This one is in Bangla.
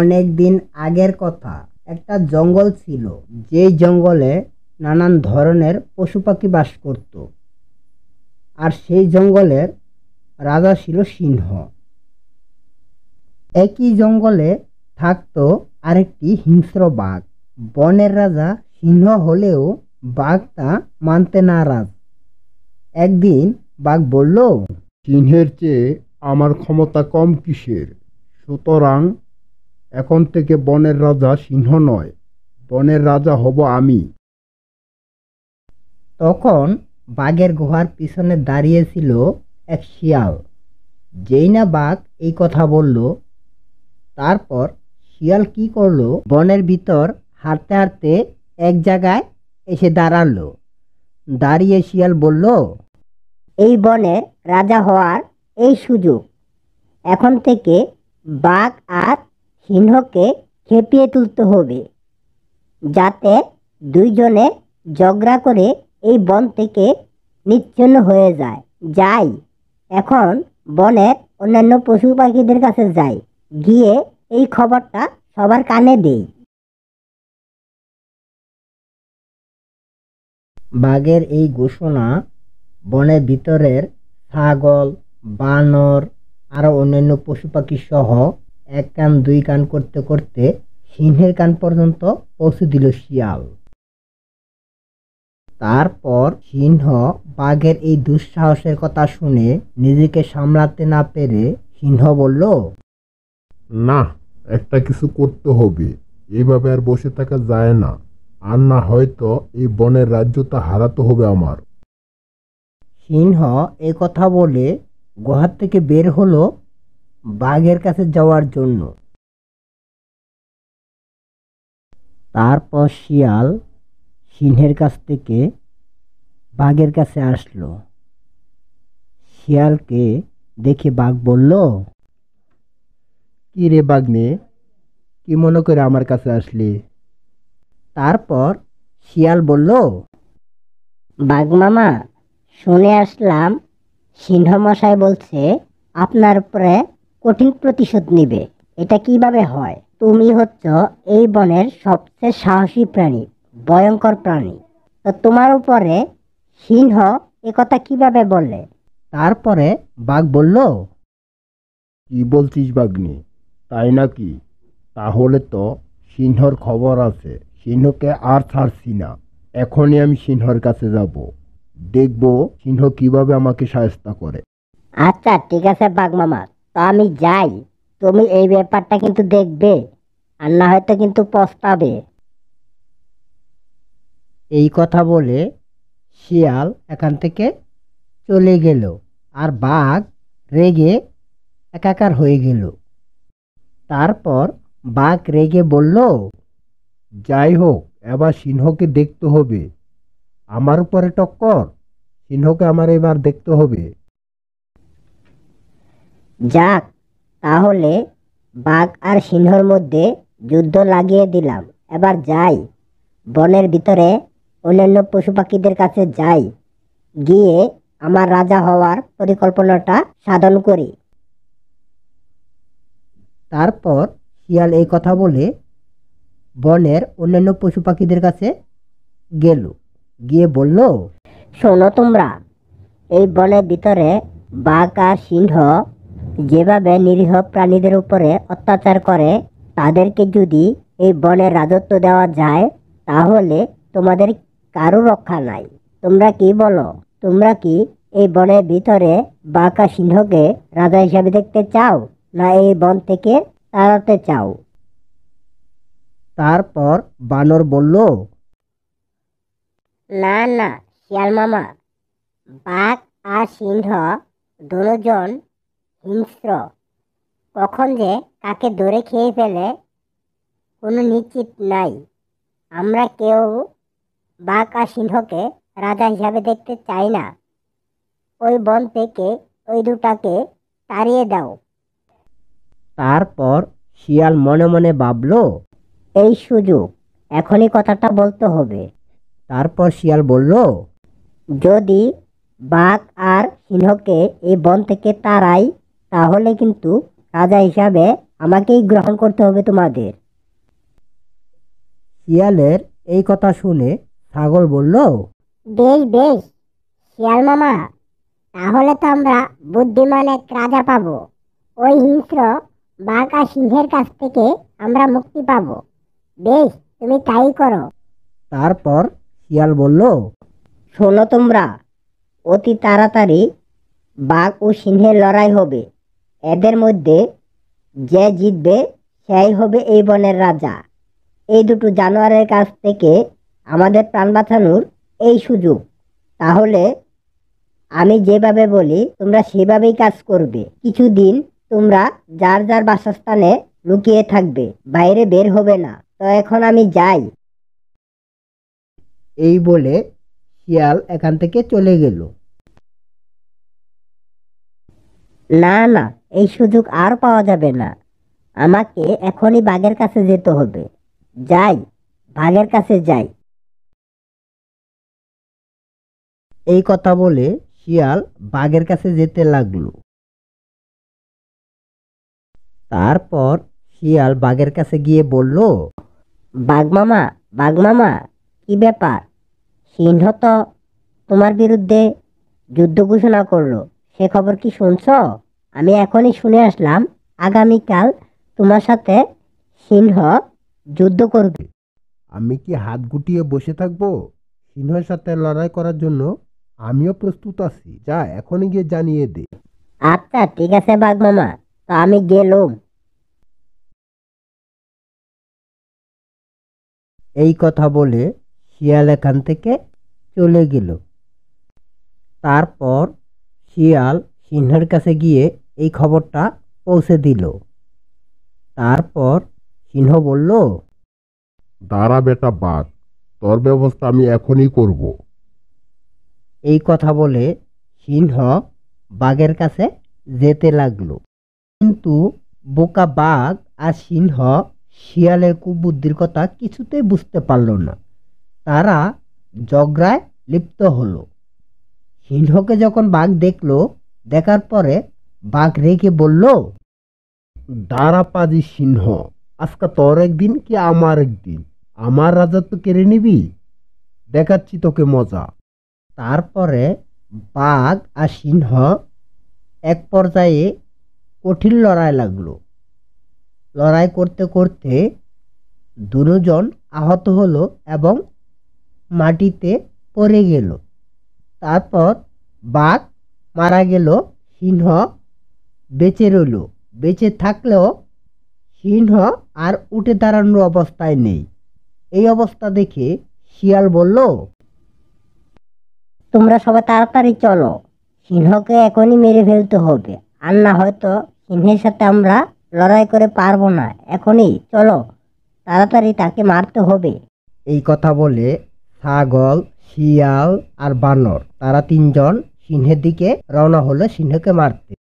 অনেক দিন আগের কথা একটা জঙ্গল ছিল যেই জঙ্গলে নানান ধরনের পশু পাখি বাস করত আর সেই জঙ্গলের রাজা ছিল সিংহ একই জঙ্গলে থাকত আরেকটি হিংস্র বাঘ বনের রাজা সিংহ হলেও বাঘ তা মানতে নারাজ একদিন বাঘ বলল সিংহের চেয়ে আমার ক্ষমতা কম কিসের সুতরাং এখন থেকে বনের রাজা সিংহ নয় বনের রাজা হব আমি তখন বাঘের গুহার পিছনে দাঁড়িয়েছিল এক শিয়াল যেই না বাঘ এই কথা বলল তারপর শিয়াল কি করলো বনের ভিতর হাঁটতে হাঁটতে এক জায়গায় এসে দাঁড়ালো দাঁড়িয়ে শিয়াল বলল এই বনের রাজা হওয়ার এই সুযোগ এখন থেকে বাঘ আর সিংহকে খেপিয়ে তুলতে হবে যাতে দুইজনে ঝগড়া করে এই বন থেকে নিচ্ছন্ন হয়ে যায় যাই এখন বনের অন্যান্য পশু পাখিদের কাছে যাই গিয়ে এই খবরটা সবার কানে দেই বাঘের এই ঘোষণা বনের ভিতরের ছাগল বানর আরও অন্যান্য পশু পাখি সহ এক কান দুই কান করতে করতে সিংহের কান পর্যন্ত পৌঁছে দিল শিয়াল তারপর সিংহ বাঘের এই দুঃসাহসের কথা শুনে নিজেকে সামলাতে না পেরে সিংহ বলল না একটা কিছু করতে হবে এইভাবে আর বসে থাকা যায় না আর না হয়তো এই বনের রাজ্যটা হারাতে হবে আমার সিংহ এ কথা বলে গুহার থেকে বের হলো বাঘের কাছে যাওয়ার জন্য তারপর শিয়াল সিংহের কাছ থেকে বাঘের কাছে আসলো শিয়ালকে দেখে বাঘ বলল কি রে বাঘ নে কি মনে করে আমার কাছে আসলি তারপর শিয়াল বলল বাঘ মামা শুনে আসলাম সিংহ মশাই বলছে আপনার উপরে কঠিন প্রতিশোধ নিবে এটা কিভাবে হয় তুমি হচ্ছ এই বনের সবচেয়ে সাহসী প্রাণী ভয়ঙ্কর প্রাণী তো তোমার উপরে সিংহ কথা কিভাবে বললে তারপরে বাঘ বলল কি বলছিস বাগনি তাই নাকি তাহলে তো সিংহর খবর আছে সিংহকে আর ছাড়ছি না এখনই আমি সিংহর কাছে যাব দেখব সিংহ কিভাবে আমাকে সাহস্তা করে আচ্ছা ঠিক আছে বাঘ মামা তা আমি যাই তুমি এই ব্যাপারটা কিন্তু দেখবে আর না হয়তো কিন্তু পস্তাবে এই কথা বলে শিয়াল এখান থেকে চলে গেল আর বাঘ রেগে একাকার হয়ে গেল তারপর বাঘ রেগে বলল যাই হোক এবার সিংহকে দেখতে হবে আমার উপরে টক্কর সিংহকে আমার এবার দেখতে হবে যাক তাহলে বাঘ আর সিংহর মধ্যে যুদ্ধ লাগিয়ে দিলাম এবার যাই বনের ভিতরে অন্যান্য পশু পাখিদের কাছে যাই গিয়ে আমার রাজা হওয়ার পরিকল্পনাটা সাধন করি তারপর শিয়াল এই কথা বলে বনের অন্যান্য পশু পাখিদের কাছে গেল গিয়ে বলল শোনো তোমরা এই বনের ভিতরে বাঘ আর সিংহ যেভাবে নিরীহ প্রাণীদের উপরে অত্যাচার করে তাদেরকে যদি এই বনে রাজত্ব দেওয়া যায় তাহলে তোমাদের কারো রক্ষা নাই তোমরা কি বলো তোমরা কি এই বনের ভিতরে বাঁকা সিংহকে রাজা হিসাবে দেখতে চাও না এই বন থেকে তাড়াতে চাও তারপর বানর বলল না না শিয়াল মামা বাঘ আর সিংহ দুজন হিংস্র কখন যে কাকে ধরে খেয়ে ফেলে কোনো নিশ্চিত নাই আমরা কেউ বাঘ আর সিংহকে রাজা হিসাবে দেখতে চাই না ওই বন থেকে ওই দুটাকে তাড়িয়ে দাও তারপর শিয়াল মনে মনে ভাবল এই সুযোগ এখনই কথাটা বলতে হবে তারপর শিয়াল বলল যদি বাঘ আর সিংহকে এই বন থেকে তারাই তাহলে কিন্তু রাজা হিসাবে আমাকেই গ্রহণ করতে হবে তোমাদের শিয়ালের এই কথা শুনে ছাগল বলল বেশ বেশ শিয়াল মামা তাহলে তো আমরা বুদ্ধিমান এক রাজা পাব ওই হিংস্র বাঁকা সিংহের কাছ থেকে আমরা মুক্তি পাব বেশ তুমি তাই করো তারপর শিয়াল বলল শোনো তোমরা অতি তাড়াতাড়ি বাঘ ও সিংহের লড়াই হবে এদের মধ্যে যে জিতবে সেই হবে এই বনের রাজা এই দুটো জানোয়ারের কাছ থেকে আমাদের প্রাণ বাঁচানোর এই সুযোগ তাহলে আমি যেভাবে বলি তোমরা সেভাবেই কাজ করবে কিছুদিন তোমরা যার যার বাসস্থানে লুকিয়ে থাকবে বাইরে বের হবে না তো এখন আমি যাই এই বলে শিয়াল এখান থেকে চলে গেল না না এই সুযোগ আর পাওয়া যাবে না আমাকে এখনই বাঘের কাছে যেতে হবে যাই বাঘের কাছে যাই এই কথা বলে শিয়াল বাঘের কাছে যেতে লাগলো তারপর শিয়াল বাঘের কাছে গিয়ে বলল বাঘ মামা বাঘ মামা কি ব্যাপার সিংহ তো তোমার বিরুদ্ধে যুদ্ধ ঘোষণা করলো সে খবর কি শুনছ আমি এখনই শুনে আসলাম আগামীকাল তোমার সাথে সিংহ যুদ্ধ করবে আমি কি হাত গুটিয়ে বসে থাকবো সিংহের সাথে লড়াই করার জন্য আমিও প্রস্তুত আছি যা এখনই গিয়ে জানিয়ে দে আচ্ছা ঠিক আছে বাঘ মামা তো আমি গেলুম এই কথা বলে শিয়াল এখান থেকে চলে গেল তারপর শিয়াল সিংহের কাছে গিয়ে এই খবরটা পৌঁছে দিল তারপর সিংহ বলল দাঁড়া বেটা বাঘ তোর ব্যবস্থা আমি এখনই করব এই কথা বলে সিংহ বাঘের কাছে যেতে লাগলো কিন্তু বোকা বাঘ আর সিংহ শিয়ালের কুবুদ্ধির কথা কিছুতেই বুঝতে পারল না তারা জগড়ায় লিপ্ত হলো সিংহকে যখন বাঘ দেখলো দেখার পরে বাঘ রেখে বলল দাঁড়া পাজি সিংহ আজকে তোর একদিন কি আমার একদিন আমার রাজত্ব কেড়ে নিবি দেখাচ্ছি তোকে মজা তারপরে বাঘ আর সিংহ এক পর্যায়ে কঠিন লড়াই লাগলো লড়াই করতে করতে দুজন আহত হলো এবং মাটিতে পড়ে গেল তারপর বাঘ মারা গেল সিংহ বেঁচে রইল বেঁচে থাকলেও সিংহ আর উঠে দাঁড়ানোর অবস্থায় নেই এই অবস্থা দেখে শিয়াল বলল তোমরা সবাই তাড়াতাড়ি চলো সিংহকে এখনই মেরে ফেলতে হবে আর না হয়তো সিংহের সাথে আমরা লড়াই করে পারবো না এখনই চলো তাড়াতাড়ি তাকে মারতে হবে এই কথা বলে ছাগল শিয়াল আর বানর তারা তিনজন সিংহের দিকে রওনা হলো সিংহকে মারতে